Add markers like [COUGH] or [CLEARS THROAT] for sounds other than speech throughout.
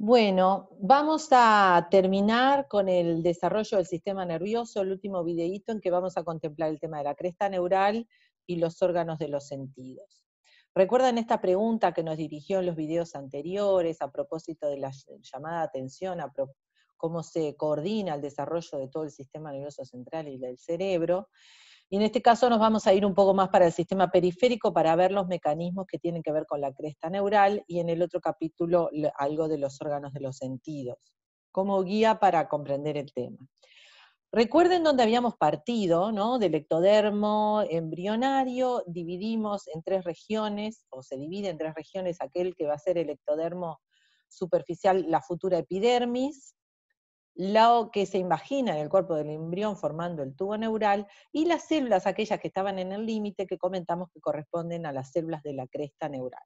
Bueno, vamos a terminar con el desarrollo del sistema nervioso, el último videíto en que vamos a contemplar el tema de la cresta neural y los órganos de los sentidos. ¿Recuerdan esta pregunta que nos dirigió en los videos anteriores a propósito de la llamada atención a cómo se coordina el desarrollo de todo el sistema nervioso central y del cerebro? Y en este caso nos vamos a ir un poco más para el sistema periférico para ver los mecanismos que tienen que ver con la cresta neural y en el otro capítulo algo de los órganos de los sentidos, como guía para comprender el tema. Recuerden dónde habíamos partido, ¿no? Del ectodermo embrionario, dividimos en tres regiones, o se divide en tres regiones aquel que va a ser el ectodermo superficial, la futura epidermis, lo que se imagina en el cuerpo del embrión formando el tubo neural y las células, aquellas que estaban en el límite que comentamos que corresponden a las células de la cresta neural.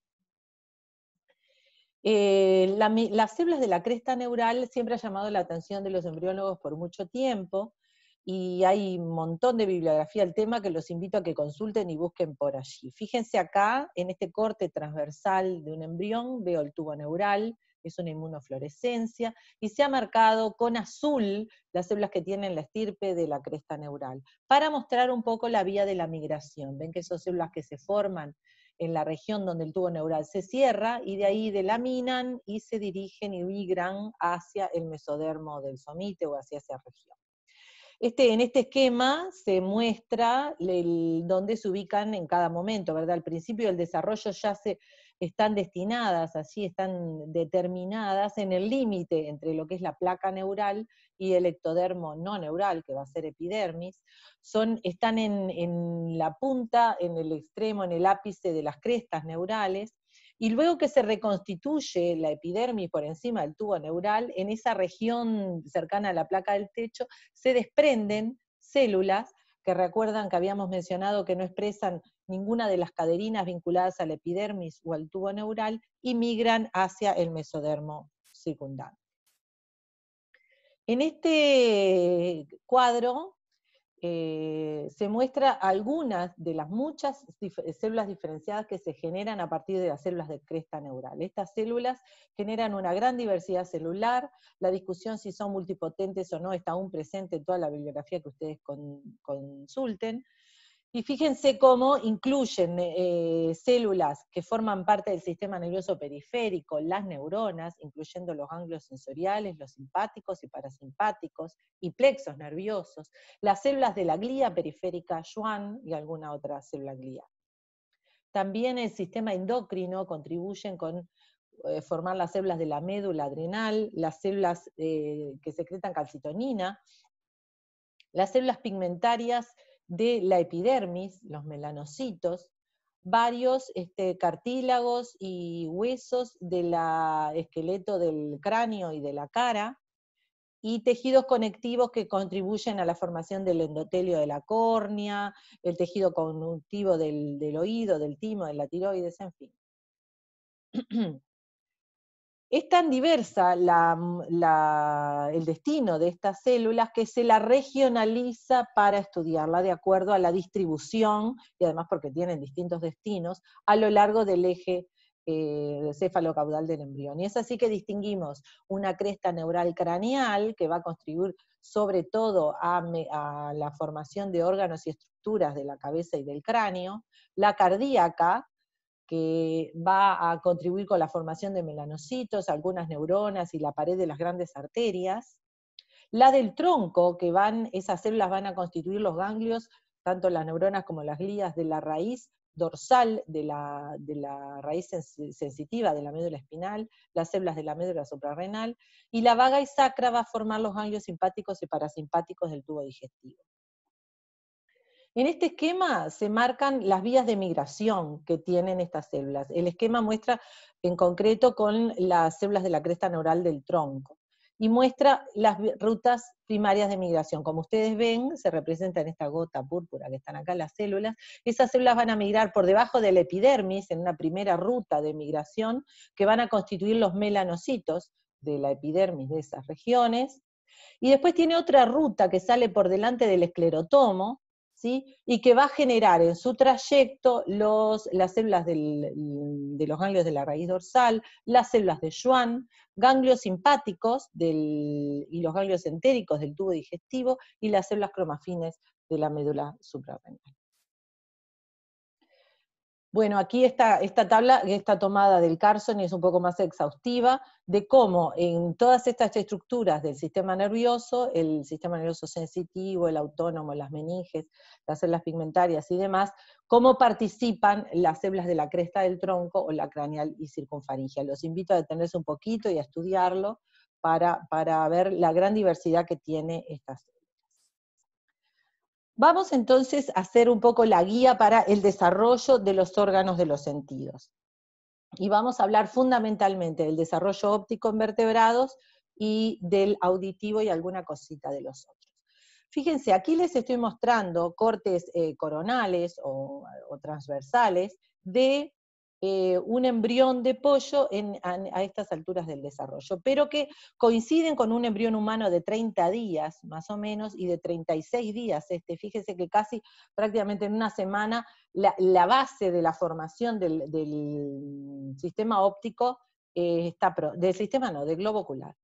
Eh, las células de la cresta neural siempre ha llamado la atención de los embriólogos por mucho tiempo y hay un montón de bibliografía al tema que los invito a que consulten y busquen por allí. Fíjense acá, en este corte transversal de un embrión veo el tubo neural, es una inmunofluorescencia, y se ha marcado con azul las células que tienen la estirpe de la cresta neural, para mostrar un poco la vía de la migración. Ven que son células que se forman en la región donde el tubo neural se cierra, y de ahí delaminan y se dirigen y migran hacia el mesodermo del somite o hacia esa región. Este, en este esquema se muestra dónde se ubican en cada momento, ¿verdad? Al principio del desarrollo ya se, están destinadas, así están determinadas en el límite entre lo que es la placa neural y el ectodermo no neural, que va a ser epidermis, son, están en, en la punta, en el extremo, en el ápice de las crestas neurales, y luego que se reconstituye la epidermis por encima del tubo neural, en esa región cercana a la placa del techo, se desprenden células que recuerdan que habíamos mencionado que no expresan ninguna de las caderinas vinculadas al epidermis o al tubo neural y migran hacia el mesodermo circundante. En este cuadro eh, se muestra algunas de las muchas células diferenciadas que se generan a partir de las células de cresta neural. Estas células generan una gran diversidad celular, la discusión si son multipotentes o no está aún presente en toda la bibliografía que ustedes consulten, y fíjense cómo incluyen eh, células que forman parte del sistema nervioso periférico, las neuronas, incluyendo los ganglios sensoriales, los simpáticos y parasimpáticos, y plexos nerviosos, las células de la glía periférica Schwann y alguna otra célula glía. También el sistema endocrino contribuyen con eh, formar las células de la médula adrenal, las células eh, que secretan calcitonina, las células pigmentarias, de la epidermis, los melanocitos, varios este, cartílagos y huesos del esqueleto del cráneo y de la cara, y tejidos conectivos que contribuyen a la formación del endotelio de la córnea, el tejido conductivo del, del oído, del timo, de la tiroides, en fin. [CLEARS THROAT] Es tan diversa el destino de estas células que se la regionaliza para estudiarla de acuerdo a la distribución, y además porque tienen distintos destinos, a lo largo del eje eh, caudal del embrión. Y es así que distinguimos una cresta neural craneal que va a contribuir sobre todo a la formación de órganos y estructuras de la cabeza y del cráneo, la cardíaca, que va a contribuir con la formación de melanocitos, algunas neuronas y la pared de las grandes arterias. La del tronco, que van, esas células van a constituir los ganglios, tanto las neuronas como las glías de la raíz dorsal de la, raíz sensitiva de la médula espinal, las células de la médula suprarrenal, y la vaga y sacra va a formar los ganglios simpáticos y parasimpáticos del tubo digestivo. En este esquema se marcan las vías de migración que tienen estas células. El esquema muestra en concreto con las células de la cresta neural del tronco y muestra las rutas primarias de migración. Como ustedes ven, se representa en esta gota púrpura que están acá las células. Esas células van a migrar por debajo del epidermis en una primera ruta de migración que van a constituir los melanocitos de la epidermis de esas regiones. Y después tiene otra ruta que sale por delante del esclerotomo, y que va a generar en su trayecto las células de los ganglios de la raíz dorsal, las células de Schwann, ganglios simpáticos y los ganglios entéricos del tubo digestivo y las células cromafines de la médula suprarrenal. Bueno, aquí está esta tabla, esta tomada del Carson y es un poco más exhaustiva de cómo en todas estas estructuras del sistema nervioso, el sistema nervioso sensitivo, el autónomo, las meninges, las células pigmentarias y demás, cómo participan las células de la cresta del tronco o la craneal y circunfaringea. Los invito a detenerse un poquito y a estudiarlo para, para ver la gran diversidad que tiene estas, Vamos entonces a hacer un poco la guía para el desarrollo de los órganos de los sentidos. Y vamos a hablar fundamentalmente del desarrollo óptico en vertebrados y del auditivo y alguna cosita de los otros. Fíjense, aquí les estoy mostrando cortes eh, coronales o transversales de eh, un embrión de pollo a, estas alturas del desarrollo, pero que coinciden con un embrión humano de 30 días más o menos y de 36 días. Este, fíjese que casi prácticamente en una semana la, base de la formación del, sistema óptico eh, está, del sistema no, del globo ocular.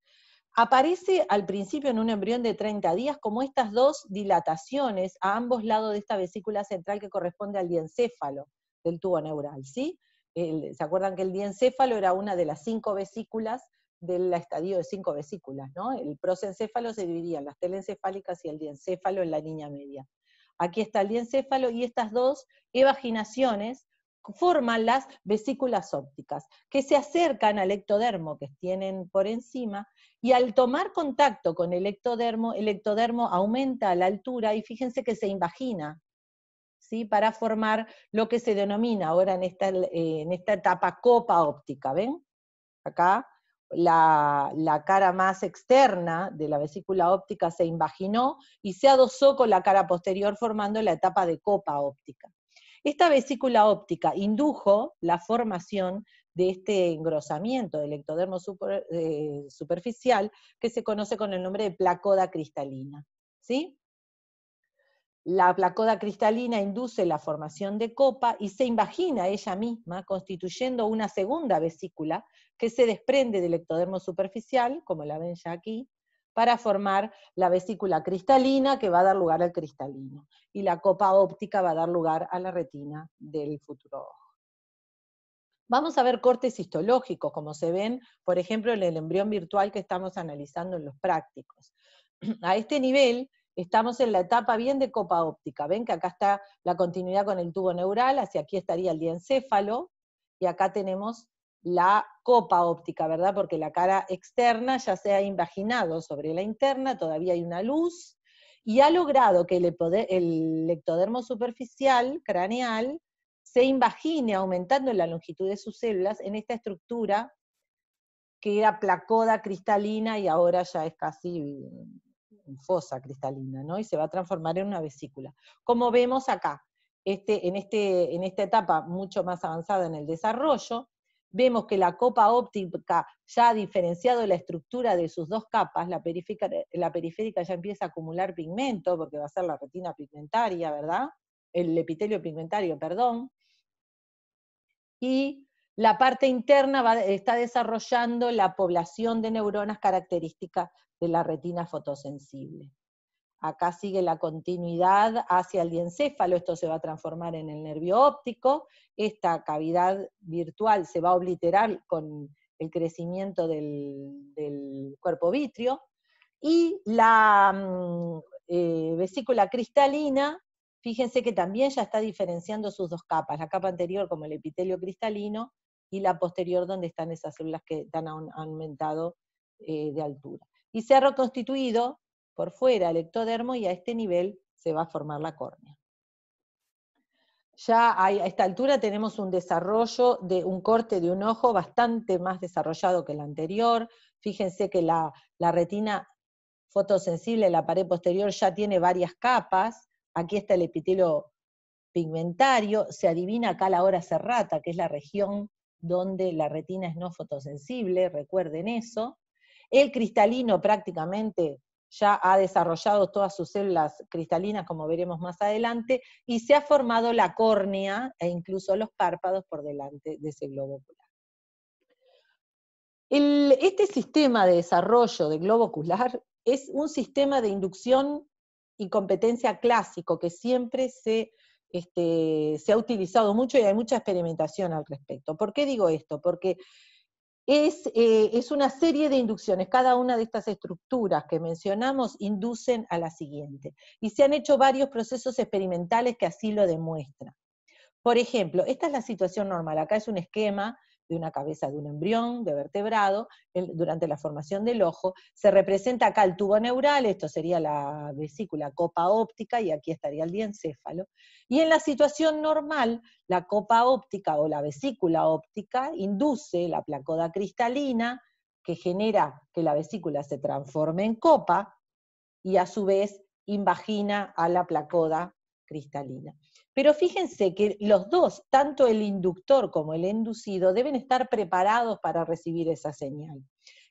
Aparece al principio en un embrión de 30 días como estas dos dilataciones a ambos lados de esta vesícula central que corresponde al diencéfalo del tubo neural, ¿sí? ¿se acuerdan que el diencéfalo era una de las cinco vesículas del estadio de cinco vesículas, El prosencéfalo se dividía en las telencefálicas y el diencéfalo en la línea media. Aquí está el diencéfalo y estas dos evaginaciones forman las vesículas ópticas, que se acercan al ectodermo que tienen por encima, y al tomar contacto con el ectodermo, el ectodermo aumenta la altura y fíjense que se invagina para formar lo que se denomina ahora en esta, eh, etapa copa óptica, ¿ven? Acá la, cara más externa de la vesícula óptica se invaginó y se adosó con la cara posterior formando la etapa de copa óptica. Esta vesícula óptica indujo la formación de este engrosamiento del ectodermo eh, superficial que se conoce con el nombre de placoda cristalina. ¿sí? La placoda cristalina induce la formación de copa y se invagina ella misma, constituyendo una segunda vesícula que se desprende del ectodermo superficial, como la ven ya aquí, para formar la vesícula cristalina que va a dar lugar al cristalino. Y la copa óptica va a dar lugar a la retina del futuro ojo. Vamos a ver cortes histológicos, como se ven, por ejemplo, en el embrión virtual que estamos analizando en los prácticos. [CLEARS THROAT] A este nivel, estamos en la etapa bien de copa óptica. Ven que acá está la continuidad con el tubo neural, hacia aquí estaría el diencéfalo, y acá tenemos la copa óptica, ¿verdad? Porque la cara externa ya se ha invaginado sobre la interna, todavía hay una luz, y ha logrado que el, el ectodermo superficial craneal se invagine aumentando la longitud de sus células en esta estructura que era placoda, cristalina y ahora ya es casi fosa cristalina, ¿no? Y se va a transformar en una vesícula. Como vemos acá, este, en, este, en esta etapa mucho más avanzada en el desarrollo, vemos que la copa óptica ya ha diferenciado la estructura de sus dos capas, la periférica, la periférica ya empieza a acumular pigmento, porque va a ser la retina pigmentaria, ¿verdad? El epitelio pigmentario, perdón. Y la parte interna está desarrollando la población de neuronas características de la retina fotosensible. Acá sigue la continuidad hacia el diencéfalo, esto se va a transformar en el nervio óptico, esta cavidad virtual se va a obliterar con el crecimiento del, cuerpo vitrio, y la mm, eh, vesícula cristalina, fíjense que también ya está diferenciando sus dos capas, la capa anterior como el epitelio cristalino y la posterior donde están esas células que han aumentado eh, de altura. Y se ha reconstituido por fuera el ectodermo y a este nivel se va a formar la córnea. Ya a esta altura tenemos un desarrollo de un corte de un ojo bastante más desarrollado que el anterior. Fíjense que la, retina fotosensible, la pared posterior, ya tiene varias capas. Aquí está el epitelio pigmentario, se adivina acá la hora serrata, que es la región donde la retina es no fotosensible, recuerden eso. El cristalino prácticamente ya ha desarrollado todas sus células cristalinas, como veremos más adelante, y se ha formado la córnea e incluso los párpados por delante de ese globo ocular. este sistema de desarrollo del globo ocular es un sistema de inducción y competencia clásico que siempre se este, se ha utilizado mucho y hay mucha experimentación al respecto. ¿Por qué digo esto? Porque es, eh, es una serie de inducciones. Cada una de estas estructuras que mencionamos inducen a la siguiente. Y se han hecho varios procesos experimentales que así lo demuestran. Por ejemplo, esta es la situación normal. Acá es un esquema de una cabeza de un embrión, de vertebrado, durante la formación del ojo. Se representa acá el tubo neural, esto sería la vesícula copa óptica y aquí estaría el diencéfalo. Y en la situación normal, la copa óptica o la vesícula óptica induce la placoda cristalina que genera que la vesícula se transforme en copa y a su vez invagina a la placoda cristalina. Pero fíjense que los dos, tanto el inductor como el inducido, deben estar preparados para recibir esa señal.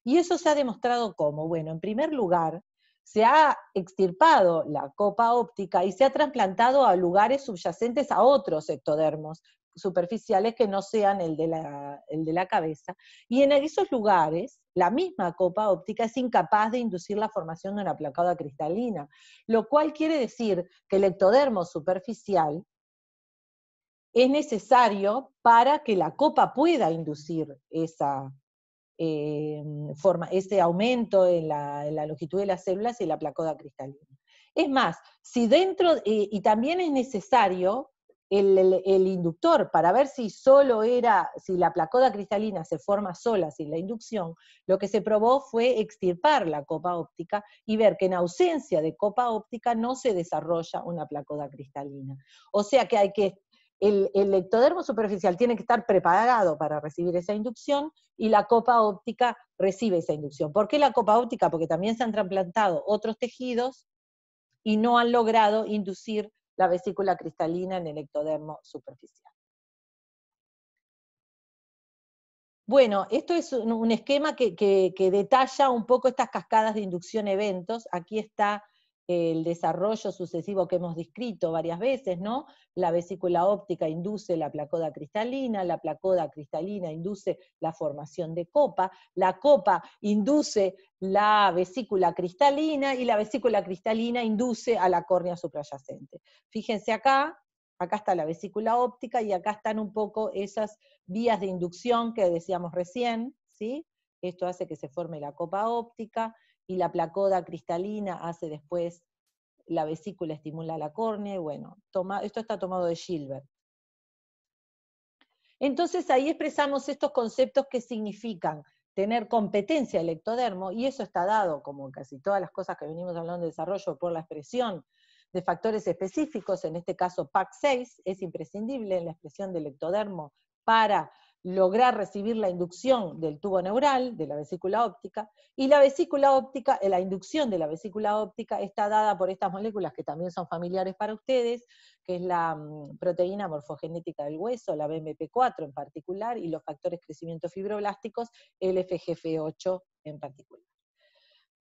Y eso se ha demostrado cómo, bueno, en primer lugar, se ha extirpado la copa óptica y se ha trasplantado a lugares subyacentes a otros ectodermos superficiales que no sean el el de la cabeza. Y en esos lugares, la misma copa óptica es incapaz de inducir la formación de una placada cristalina, lo cual quiere decir que el ectodermo superficial es necesario para que la copa pueda inducir esa, eh, forma, ese aumento en la, longitud de las células y la placoda cristalina. Es más, si dentro, eh, y también es necesario el, el, inductor para ver si solo era, si la placoda cristalina se forma sola sin la inducción, lo que se probó fue extirpar la copa óptica y ver que en ausencia de copa óptica no se desarrolla una placoda cristalina. O sea que hay que el, ectodermo superficial tiene que estar preparado para recibir esa inducción y la copa óptica recibe esa inducción. ¿Por qué la copa óptica? Porque también se han trasplantado otros tejidos y no han logrado inducir la vesícula cristalina en el ectodermo superficial. Bueno, esto es un esquema que detalla un poco estas cascadas de inducción eventos. Aquí está el desarrollo sucesivo que hemos descrito varias veces, ¿no? La vesícula óptica induce la placoda cristalina, la placoda cristalina induce la formación de copa, la copa induce la vesícula cristalina y la vesícula cristalina induce a la córnea suprayacente. Fíjense acá, acá está la vesícula óptica y acá están un poco esas vías de inducción que decíamos recién, ¿sí? Esto hace que se forme la copa óptica, y la placoda cristalina hace después, la vesícula estimula la córnea, y bueno, toma, esto está tomado de Gilbert. Entonces ahí expresamos estos conceptos que significan tener competencia electodermo ectodermo, y eso está dado, como casi todas las cosas que venimos hablando de desarrollo, por la expresión de factores específicos, en este caso PAC6, es imprescindible en la expresión del ectodermo para lograr recibir la inducción del tubo neural, de la vesícula óptica, y la vesícula óptica, eh, la inducción de la vesícula óptica está dada por estas moléculas que también son familiares para ustedes, que es la mm, proteína morfogenética del hueso, la BMP4 en particular, y los factores crecimiento fibroblásticos, el FGF8 en particular.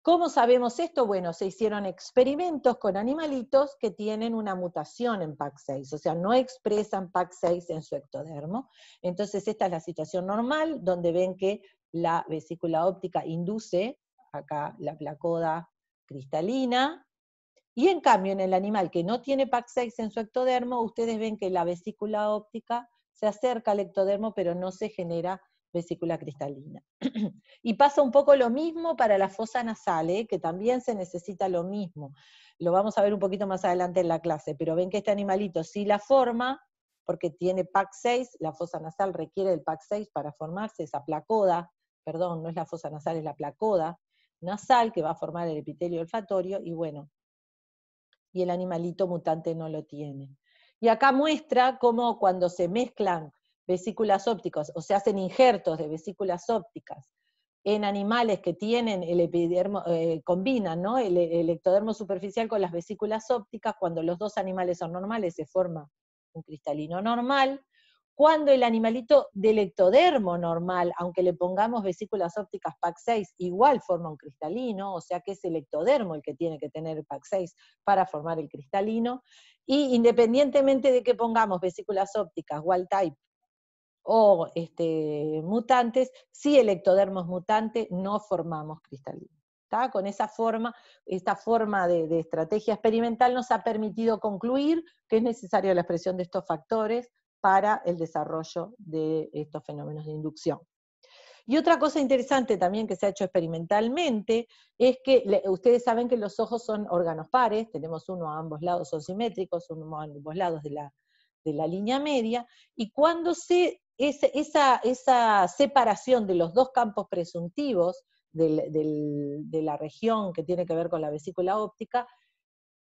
¿Cómo sabemos esto? Bueno, se hicieron experimentos con animalitos que tienen una mutación en PAC6, o sea, no expresan PAC6 en su ectodermo. Entonces, esta es la situación normal, donde ven que la vesícula óptica induce acá la placoda cristalina, y en cambio en el animal que no tiene PAC6 en su ectodermo, ustedes ven que la vesícula óptica se acerca al ectodermo, pero no se genera vesícula cristalina. [CLEARS THROAT] y pasa un poco lo mismo para la fosa nasal, ¿eh? que también se necesita lo mismo. Lo vamos a ver un poquito más adelante en la clase, pero ven que este animalito sí la forma, porque tiene PAC6, la fosa nasal requiere el PAC6 para formarse, esa placoda, perdón, no es la fosa nasal, es la placoda nasal que va a formar el epitelio olfatorio, y bueno, y el animalito mutante no lo tiene. Y acá muestra cómo cuando se mezclan vesículas ópticas o se hacen injertos de vesículas ópticas en animales que tienen el epidermo, eh, combinan e-, el, ectodermo superficial con las vesículas ópticas, cuando los dos animales son normales se forma un cristalino normal, cuando el animalito del ectodermo normal, aunque le pongamos vesículas ópticas PAC6, igual forma un cristalino, o sea que es el ectodermo el que tiene que tener el PAC6 para formar el cristalino, y independientemente de que pongamos vesículas ópticas wild type o este, mutantes, si el ectodermo es mutante, no formamos cristalino. Con esa forma, esta forma de, estrategia experimental nos ha permitido concluir que es necesaria la expresión de estos factores para el desarrollo de estos fenómenos de inducción. Y otra cosa interesante también que se ha hecho experimentalmente es que ustedes saben que los ojos son órganos pares, tenemos uno a ambos lados, o simétricos, uno a ambos lados de la, de la línea media, y cuando se esa, separación de los dos campos presuntivos de la región que tiene que ver con la vesícula óptica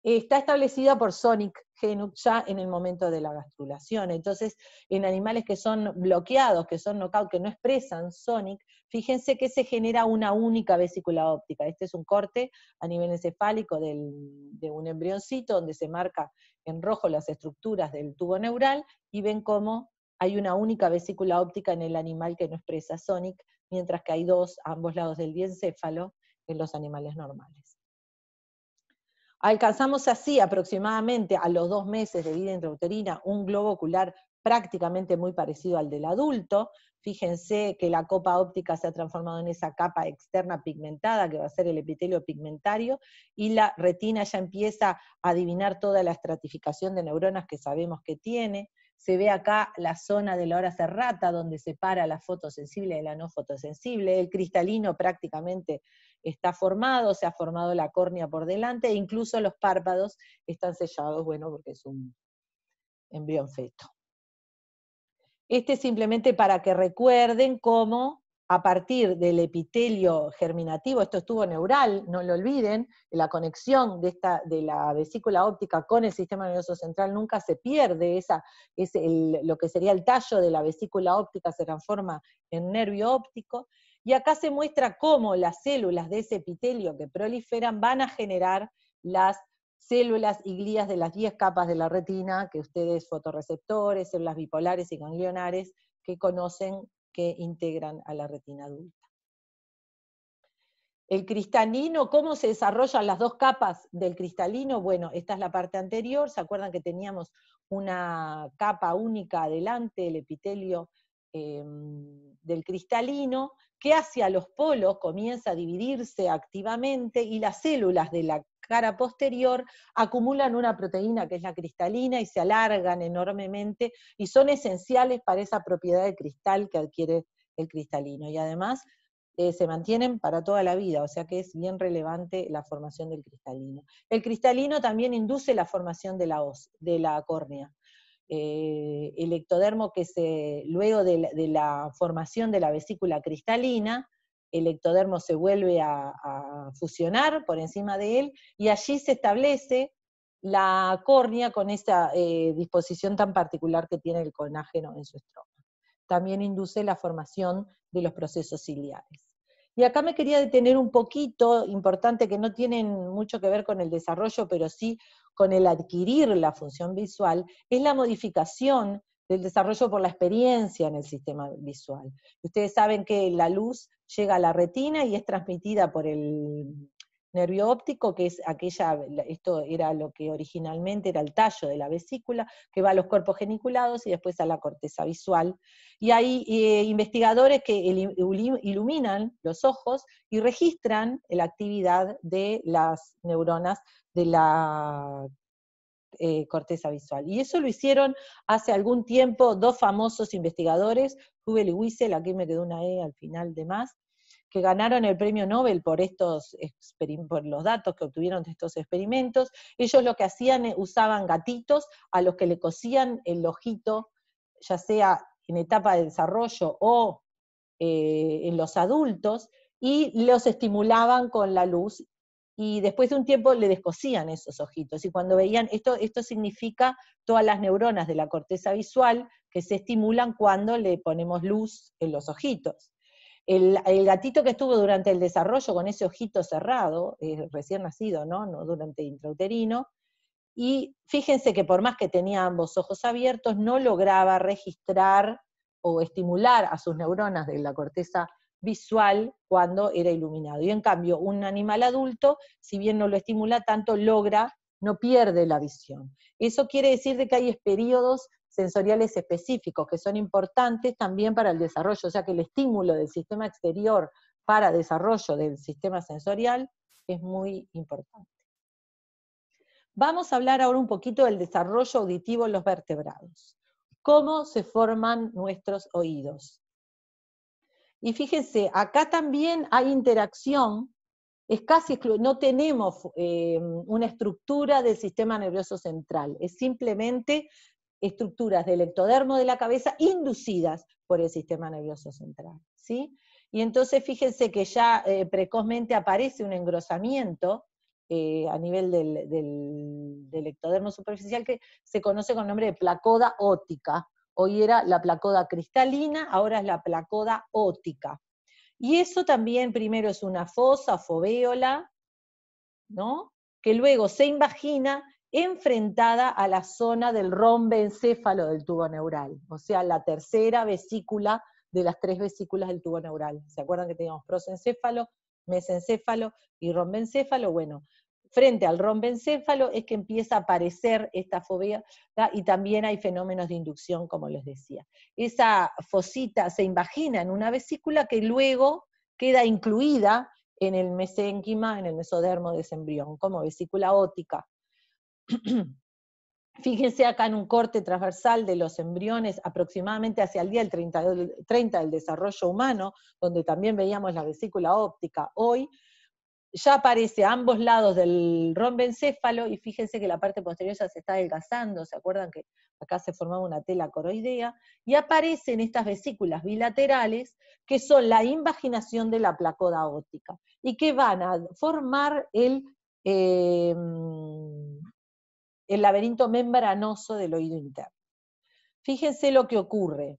está establecida por Sonic genux ya en el momento de la gastrulación. Entonces, en animales que son bloqueados, que son knockout, que no expresan Sonic, fíjense que se genera una única vesícula óptica. Este es un corte a nivel encefálico de un embrioncito donde se marca en rojo las estructuras del tubo neural y ven cómo hay una única vesícula óptica en el animal que no expresa SONIC, mientras que hay dos a ambos lados del diencéfalo en los animales normales. Alcanzamos así aproximadamente a los dos meses de vida intrauterina un globo ocular prácticamente muy parecido al del adulto. Fíjense que la copa óptica se ha transformado en esa capa externa pigmentada que va a ser el epitelio pigmentario y la retina ya empieza a adivinar toda la estratificación de neuronas que sabemos que tiene. Se ve acá la zona de la hora serrata, donde separa la fotosensible de la no fotosensible. El cristalino prácticamente está formado, se ha formado la córnea por delante, e incluso los párpados están sellados, bueno, porque es un embrión feto. Este es simplemente para que recuerden cómo a partir del epitelio germinativo, esto estuvo neural, no lo olviden, la conexión de, esta, de la vesícula óptica con el sistema nervioso central nunca se pierde, esa, es lo que sería el tallo de la vesícula óptica se transforma en nervio óptico, y acá se muestra cómo las células de ese epitelio que proliferan van a generar las células y glías de las 10 capas de la retina, que ustedes fotorreceptores, células bipolares y ganglionares, que conocen que integran a la retina adulta. El cristalino, ¿cómo se desarrollan las dos capas del cristalino? Bueno, esta es la parte anterior, ¿se acuerdan que teníamos una capa única adelante, el epitelio eh, del cristalino? que hacia los polos comienza a dividirse activamente y las células de la cara posterior acumulan una proteína que es la cristalina y se alargan enormemente y son esenciales para esa propiedad de cristal que adquiere el cristalino. Y además eh, se mantienen para toda la vida, o sea que es bien relevante la formación del cristalino. El cristalino también induce la formación de la, de la córnea. Eh, el ectodermo que se, luego de la, formación de la vesícula cristalina, el ectodermo se vuelve a, fusionar por encima de él y allí se establece la córnea con esa eh, disposición tan particular que tiene el conágeno en su estroma. También induce la formación de los procesos ciliares. Y acá me quería detener un poquito, importante, que no tienen mucho que ver con el desarrollo, pero sí con el adquirir la función visual, es la modificación del desarrollo por la experiencia en el sistema visual. Ustedes saben que la luz llega a la retina y es transmitida por el nervio óptico, que es aquella, esto era lo que originalmente era el tallo de la vesícula, que va a los cuerpos geniculados y después a la corteza visual. Y hay eh, investigadores que iluminan los ojos y registran la actividad de las neuronas de la eh, corteza visual. Y eso lo hicieron hace algún tiempo dos famosos investigadores, Hubel y Wiesel, aquí me quedó una E al final de más, que ganaron el premio Nobel por, estos, por los datos que obtuvieron de estos experimentos, ellos lo que hacían, eh, usaban gatitos a los que le cosían el ojito, ya sea en etapa de desarrollo o eh, en los adultos, y los estimulaban con la luz y después de un tiempo le descosían esos ojitos. Y cuando veían, esto, esto significa todas las neuronas de la corteza visual que se estimulan cuando le ponemos luz en los ojitos. El, gatito que estuvo durante el desarrollo con ese ojito cerrado, eh, recién nacido, ¿no? ¿no? Durante intrauterino, y fíjense que por más que tenía ambos ojos abiertos, no lograba registrar o estimular a sus neuronas de la corteza visual cuando era iluminado. Y en cambio, un animal adulto, si bien no lo estimula tanto, logra, no pierde la visión. Eso quiere decir de que hay periodos sensoriales específicos, que son importantes también para el desarrollo, o sea que el estímulo del sistema exterior para desarrollo del sistema sensorial es muy importante. Vamos a hablar ahora un poquito del desarrollo auditivo en los vertebrados. ¿Cómo se forman nuestros oídos? Y fíjense, acá también hay interacción, es casi no tenemos eh, una estructura del sistema nervioso central, es simplemente estructuras del ectodermo de la cabeza inducidas por el sistema nervioso central. ¿sí? Y entonces fíjense que ya eh, precozmente aparece un engrosamiento eh, a nivel del, ectodermo superficial que se conoce con el nombre de placoda ótica. Hoy era la placoda cristalina, ahora es la placoda ótica. Y eso también primero es una fosa, foveola, ¿no? que luego se invagina enfrentada a la zona del rombencéfalo del tubo neural, o sea, la tercera vesícula de las tres vesículas del tubo neural. ¿Se acuerdan que teníamos prosencéfalo, mesencéfalo y rombencéfalo? Bueno, frente al rombencéfalo es que empieza a aparecer esta fobia y también hay fenómenos de inducción, como les decía. Esa fosita se imagina en una vesícula que luego queda incluida en el mesénquima, en el mesodermo de ese embrión, como vesícula ótica. [CLEARS THROAT] Fíjense acá en un corte transversal de los embriones aproximadamente hacia el día del 30, del desarrollo humano, donde también veíamos la vesícula óptica hoy, ya aparece a ambos lados del rombencéfalo y fíjense que la parte posterior ya se está adelgazando, ¿se acuerdan que acá se formaba una tela coroidea? Y aparecen estas vesículas bilaterales que son la invaginación de la placoda óptica y que van a formar el, eh, el laberinto membranoso del oído interno. Fíjense lo que ocurre.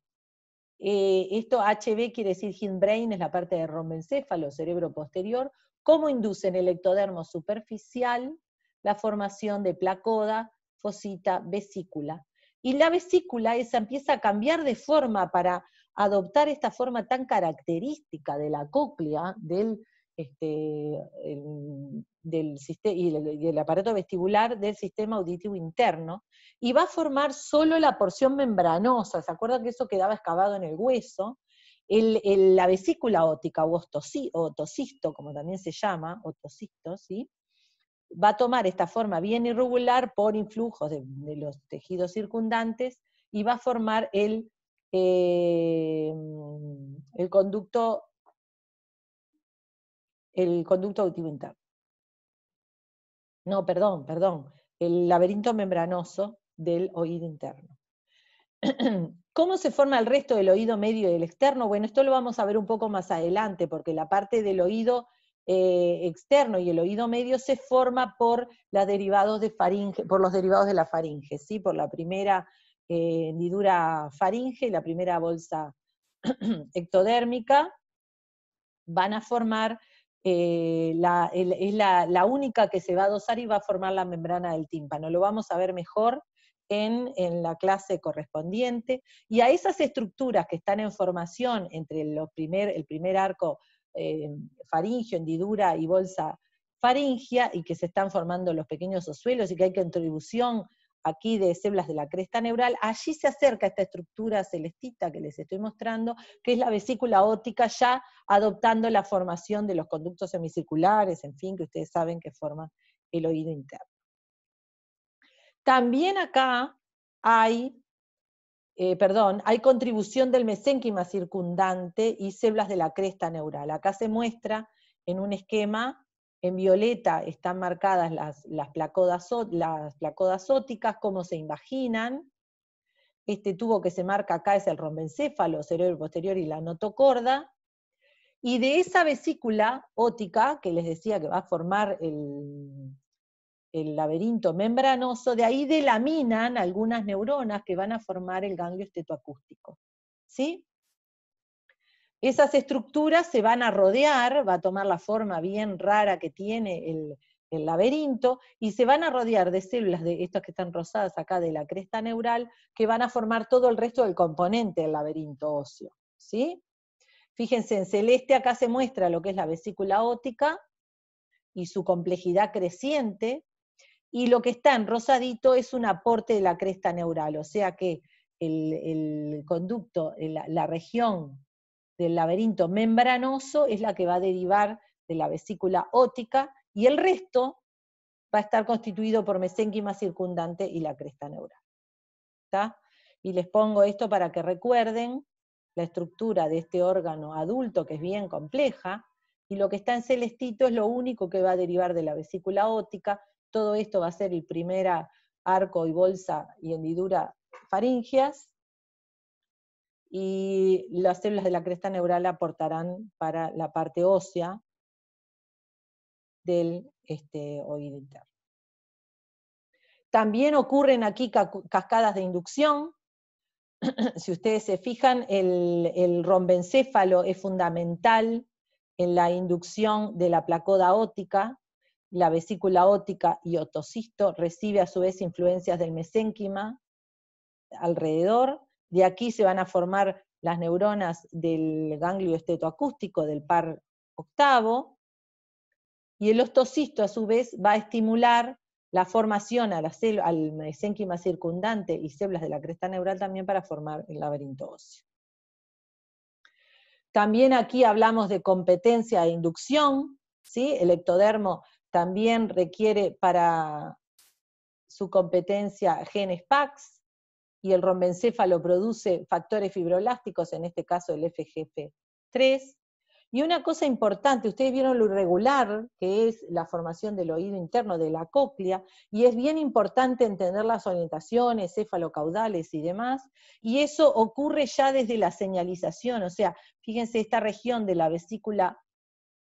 Eh, esto HB quiere decir hindbrain, es la parte de rombencéfalo, cerebro posterior, cómo induce en el ectodermo superficial la formación de placoda, fosita, vesícula. Y la vesícula esa empieza a cambiar de forma para adoptar esta forma tan característica de la cóclea, del este, del, y el, aparato vestibular del sistema auditivo interno, y va a formar solo la porción membranosa, ¿se acuerdan que eso quedaba excavado en el hueso? El, la vesícula ótica o otocisto, como también se llama, otocisto, ¿sí? va a tomar esta forma bien irregular por influjos de, los tejidos circundantes y va a formar el, eh, el conducto el conducto auditivo No, perdón, perdón, el laberinto membranoso del oído interno. [CLEARS THROAT] ¿Cómo se forma el resto del oído medio y el externo? Bueno, esto lo vamos a ver un poco más adelante, porque la parte del oído eh, externo y el oído medio se forma por, los derivados de la faringe, ¿sí? por la primera eh, hendidura faringe y la primera bolsa [CLEARS THROAT] ectodérmica, van a formar eh, es la, única que se va a dosar y va a formar la membrana del tímpano. Lo vamos a ver mejor en, la clase correspondiente. Y a esas estructuras que están en formación entre los el primer arco eh, faringio, hendidura y bolsa faringia, y que se están formando los pequeños osuelos y que hay contribución aquí de células de la cresta neural, allí se acerca esta estructura celestita que les estoy mostrando, que es la vesícula óptica ya adoptando la formación de los conductos semicirculares, en fin, que ustedes saben que forman el oído interno. También acá hay, eh, perdón, hay contribución del mesénquima circundante y células de la cresta neural. Acá se muestra en un esquema en violeta están marcadas las, placodas, las óticas, cómo se invaginan. Este tubo que se marca acá es el rombencéfalo, cerebro posterior y la notocorda. Y de esa vesícula ótica, que les decía que va a formar el, el laberinto membranoso, de ahí delaminan algunas neuronas que van a formar el ganglio estetoacústico. ¿Sí? Esas estructuras se van a rodear, va a tomar la forma bien rara que tiene el, laberinto, y se van a rodear de células, de estas que están rosadas acá, de la cresta neural, que van a formar todo el resto del componente del laberinto óseo. ¿sí? Fíjense, en celeste acá se muestra lo que es la vesícula ótica y su complejidad creciente, y lo que está en rosadito es un aporte de la cresta neural, o sea que el, conducto, la, la región del laberinto membranoso es la que va a derivar de la vesícula ótica y el resto va a estar constituido por mesénquima circundante y la cresta neural. Y les pongo esto para que recuerden la estructura de este órgano adulto, que es bien compleja, y lo que está en celestito es lo único que va a derivar de la vesícula ótica todo esto va a ser el primer arco y bolsa y hendidura faringias, y las células de la cresta neural aportarán para la parte ósea del este, oído interno. También ocurren aquí cascadas de inducción. [CLEARS THROAT] si ustedes se fijan, el, el rombencéfalo es fundamental en la inducción de la placoda ótica, la vesícula ótica y otocisto recibe a su vez influencias del mesénquima alrededor, de aquí se van a formar las neuronas del ganglio estetoacústico del par octavo, y el ostocisto a su vez va a estimular la formación al mesénquima circundante y células de la cresta neural también para formar el laberinto óseo. También aquí hablamos de competencia e inducción, ¿sí? el ectodermo también requiere para su competencia genes PAX, y el rombencéfalo produce factores fibroelásticos, en este caso el FGF3. Y una cosa importante, ustedes vieron lo irregular que es la formación del oído interno de la cóclea, y es bien importante entender las orientaciones cefalocaudales y demás, y eso ocurre ya desde la señalización, o sea, fíjense, esta región de la vesícula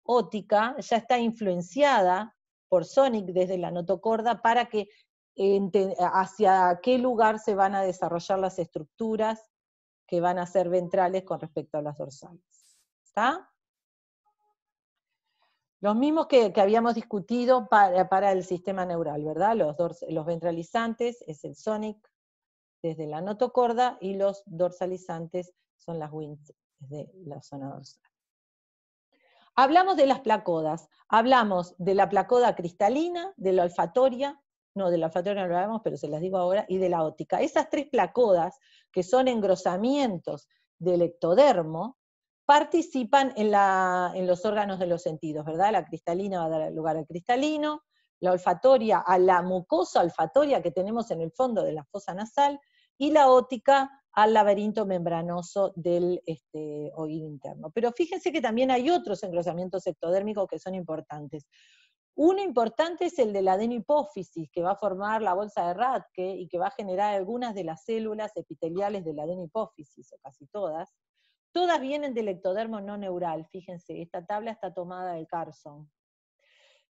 ótica ya está influenciada por Sonic desde la notocorda para que hacia qué lugar se van a desarrollar las estructuras que van a ser ventrales con respecto a las dorsales. Los mismos que, habíamos discutido para, el sistema neural, ¿verdad? Los, los ventralizantes es el SONIC desde la notocorda y los dorsalizantes son las winds desde la zona dorsal. Hablamos de las placodas, hablamos de la placoda cristalina, de la olfatoria, no, de la olfatoria no hablamos pero se las digo ahora, y de la óptica. Esas tres placodas, que son engrosamientos del ectodermo, participan en, la, en los órganos de los sentidos, ¿verdad? La cristalina va a dar lugar al cristalino, la olfatoria a la mucosa olfatoria que tenemos en el fondo de la fosa nasal, y la óptica al laberinto membranoso del este, oído interno. Pero fíjense que también hay otros engrosamientos ectodérmicos que son importantes. Uno importante es el de la adenohipófisis, que va a formar la bolsa de Radke y que va a generar algunas de las células epiteliales de la adenohipófisis, o casi todas. Todas vienen del ectodermo no neural, fíjense, esta tabla está tomada de Carson.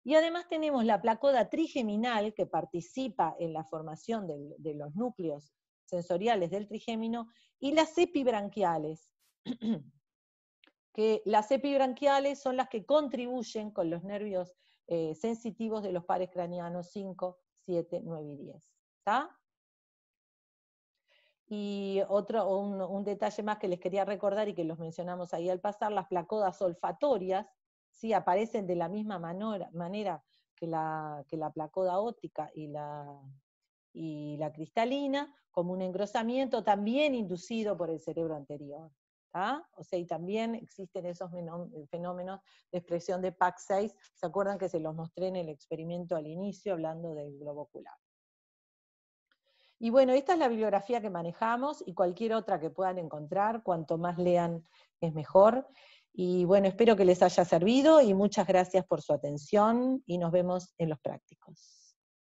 Y además tenemos la placoda trigeminal que participa en la formación de, de los núcleos sensoriales del trigémino y las epibranquiales. [CLEARS THROAT] que las epibranquiales son las que contribuyen con los nervios eh, sensitivos de los pares craneanos 5, 7, 9 y 10. ¿Está? Y otro, un, detalle más que les quería recordar y que los mencionamos ahí al pasar, las placodas olfatorias, ¿sí? aparecen de la misma manera que la, que la placoda óptica y la, y la cristalina, como un engrosamiento también inducido por el cerebro anterior. O sea, y también existen esos eh, fenómenos de expresión de PAC6, ¿se acuerdan que se los mostré en el experimento al inicio hablando del globo ocular? Y bueno, esta es la bibliografía que manejamos y cualquier otra que puedan encontrar, cuanto más lean es mejor. Y bueno, espero que les haya servido y muchas gracias por su atención y nos vemos en los prácticos.